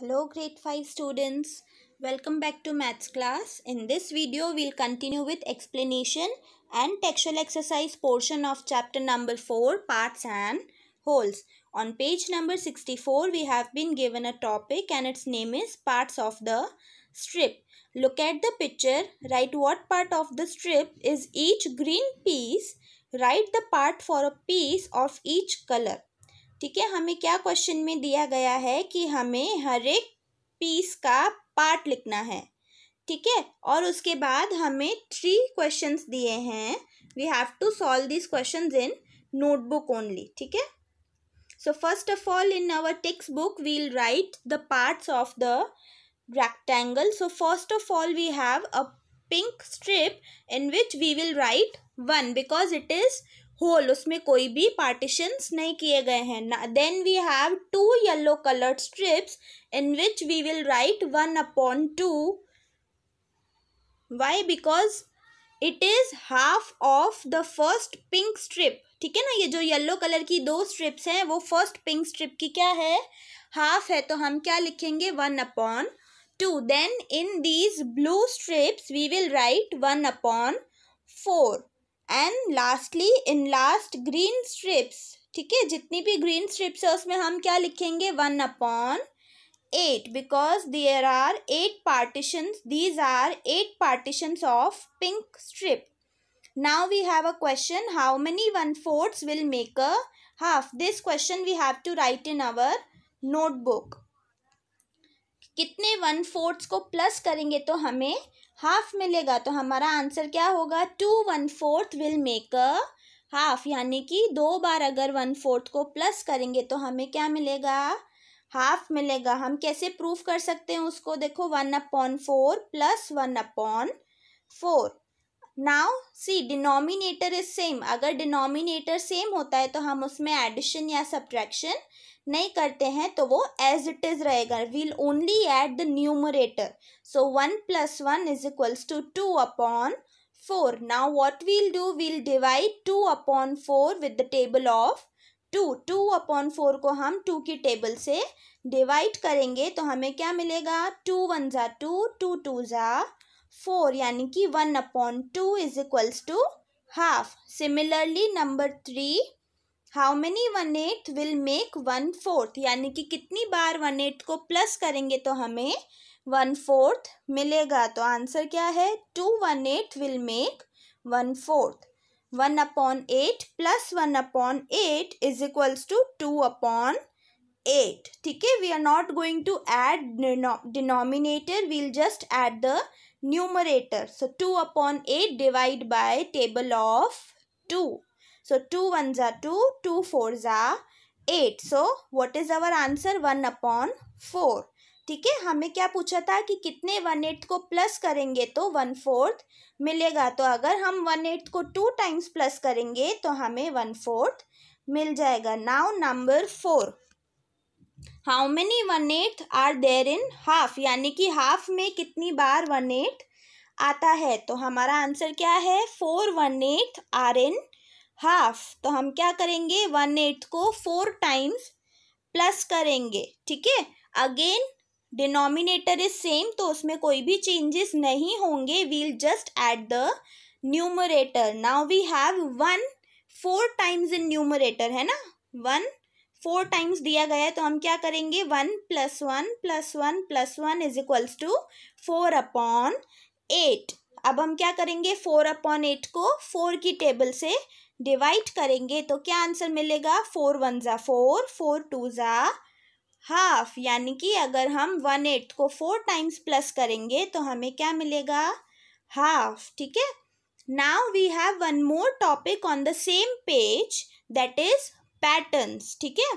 Hello grade 5 students. Welcome back to maths class. In this video we'll continue with explanation and textual exercise portion of chapter number 4 parts and Holes. On page number 64 we have been given a topic and its name is parts of the strip. Look at the picture. Write what part of the strip is each green piece. Write the part for a piece of each color. ठीक है हमें क्या question में दिया गया है कि हमें हर एक पीस का पार्ट लिखना है ठीक है और उसके बाद हमें थ्री क्वेश्चन दिए हैं we have to solve this question in notebook only ठीक है so first of all in our textbook we'll write the part of the rectangle so first of all we have a pink strip in which we will write one because it is whole उसमें कोई भी partitions नहीं किए गए हैं ना then we have two yellow coloured strips in which we will write one upon two why because it is half of the first pink strip ठीक है ना ये जो येलो कलर की दो स्ट्रिप्स हैं वो फर्स्ट पिंक स्ट्रिप की क्या है हाफ है तो हम क्या लिखेंगे one upon two then in these blue strips we will write one upon four and lastly in last green strips ठीक है जितनी भी ग्रीन स्ट्रिप्स है उसमें हम क्या लिखेंगे one upon eight because there are eight partitions these are eight partitions of pink strip now we have a question how many one fourths will make a half this question we have to write in our notebook कितने one fourths को plus करेंगे तो हमें half मिलेगा तो हमारा answer क्या होगा two one fourth will make a half यानी कि दो बार अगर वन फोर्थ को प्लस करेंगे तो हमें क्या मिलेगा हाफ मिलेगा हम कैसे प्रूफ कर सकते हैं उसको देखो one upon four plus one upon four now see denominator is same अगर डिनोमिनेटर सेम होता है तो हम उसमें एडिशन या सब्ट्रैक्शन नहीं करते हैं तो वो एज इट इज रहेगा we'll only add the numerator so one plus one is equals to two upon four now what we'll do we'll divide two upon four with the table of two two upon four को हम to की table से divide करेंगे तो हमें क्या मिलेगा two one ज़ा टू टू टू ज़ा फोर यानी कि one upon two is equals to half similarly number three how many one eight will make one fourth यानी कि कितनी बार वन एट्थ को प्लस करेंगे तो हमें वन फोर्थ मिलेगा तो आंसर क्या है two one eight will make one fourth one upon eight plus one upon eight is equals to two upon eight ठीक है we are not going to add denominator we'll just add the numerator so two upon eight divide by table of two so two ones are two two fours are eight so what is our answer one upon four ठीक है हमें क्या पूछा था कि कितने one eighth को plus करेंगे तो वन फोर्थ मिलेगा तो अगर हम वन एट्थ को टू टाइम्स प्लस करेंगे तो हमें वन फोर्थ मिल जाएगा now number four how many one eight are there in half यानी कि हाफ में कितनी बार वन एट आता है तो हमारा आंसर क्या है four one eight are in half तो हम क्या करेंगे वन एट को फोर टाइम्स प्लस करेंगे ठीक है अगेन डिनोमिनेटर इज सेम तो उसमें कोई भी चेंजेस नहीं होंगे we'll just add the numerator now we have one four times in numerator है ना वन फोर टाइम्स दिया गया है तो हम क्या करेंगे one plus one plus one plus one is equals to four upon eight अब हम क्या करेंगे फोर अपॉन एट को फोर की टेबल से डिवाइड करेंगे तो क्या आंसर मिलेगा फोर वन ज़ा फोर फोर टू ज़ा हाफ यानी कि अगर हम वन एट को फोर टाइम्स प्लस करेंगे तो हमें क्या मिलेगा हाफ ठीक है now we have one more topic on the same page that is patterns ठीक है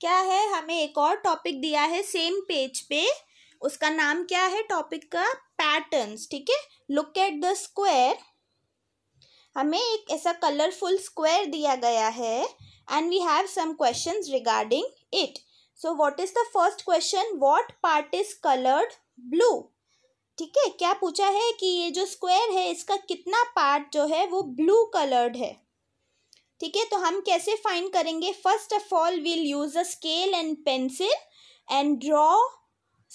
क्या है हमें एक और टॉपिक दिया है सेम पेज पे उसका नाम क्या है टॉपिक का पैटर्न्स ठीक है लुक एट द स्क्वायर हमें एक ऐसा कलरफुल स्क्वायर दिया गया है and we have some question regarding it so what is the first question what part is coloured blue ठीक है क्या पूछा है कि ये जो स्क्वायर है इसका कितना पार्ट जो है वो ब्लू कलर्ड है ठीक है तो हम कैसे फाइंड करेंगे first of all we'll use a scale and pencil and draw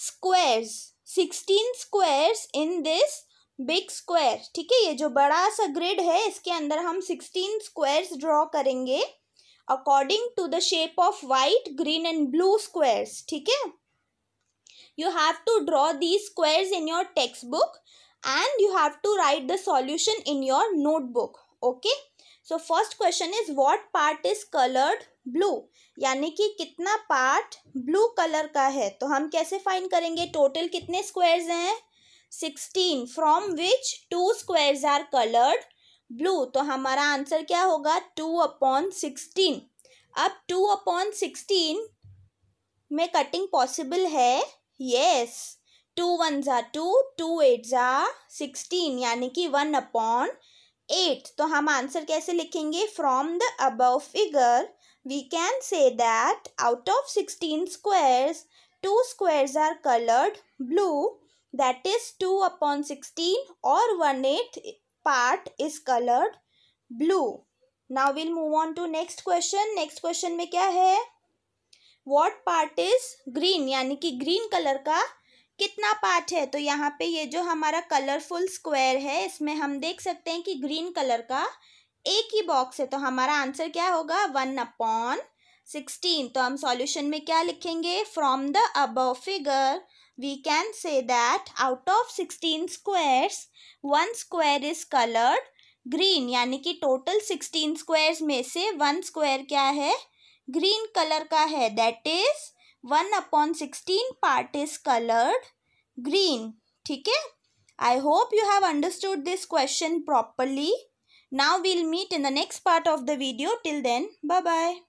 squares sixteen squares in this big square ठीक है ये जो बड़ा सा ग्रिड है इसके अंदर हम सिक्सटीन स्क्वायर्स ड्रॉ करेंगे according to the shape of white green and blue squares ठीक है you have to draw draw these in your your book and you have to write the solution in your notebook okay so first question is what part is coloured blue यानी कि कितना part blue colour का है तो हम कैसे find करेंगे total कितने स्क्वायर्स हैं sixteen from which two squares are coloured blue तो हमारा आंसर क्या होगा टू अपॉन सिक्सटीन अब टू अपॉन सिक्सटीन में कटिंग पॉसिबल है यस टू वन ज़ा टू टू एट ज़ा सिक्सटीन यानी कि वन अपॉन एट तो हम आंसर कैसे लिखेंगे from the above figure we can say that out of sixteen squares two squares are coloured blue that is two upon sixteen और one eight part is coloured blue now we'll move on to next question next question में क्या है what part is green यानी कि green colour का कितना part है तो यहाँ पे ये जो हमारा कलरफुल स्क्वायर है इसमें हम देख सकते हैं कि ग्रीन कलर का एक ही बॉक्स है तो हमारा आंसर क्या होगा वन अपॉन सिक्सटीन तो हम सॉल्यूशन में क्या लिखेंगे from the above figure we can say that out of sixteen squares one square is coloured green यानी कि टोटल सिक्सटीन स्क्वायर्स में से वन स्क्वायर क्या है ग्रीन कलर का है that is 1 upon 16 part is colored green. Okay? I hope you have understood this question properly. Now we'll meet in the next part of the video. Till then, bye-bye.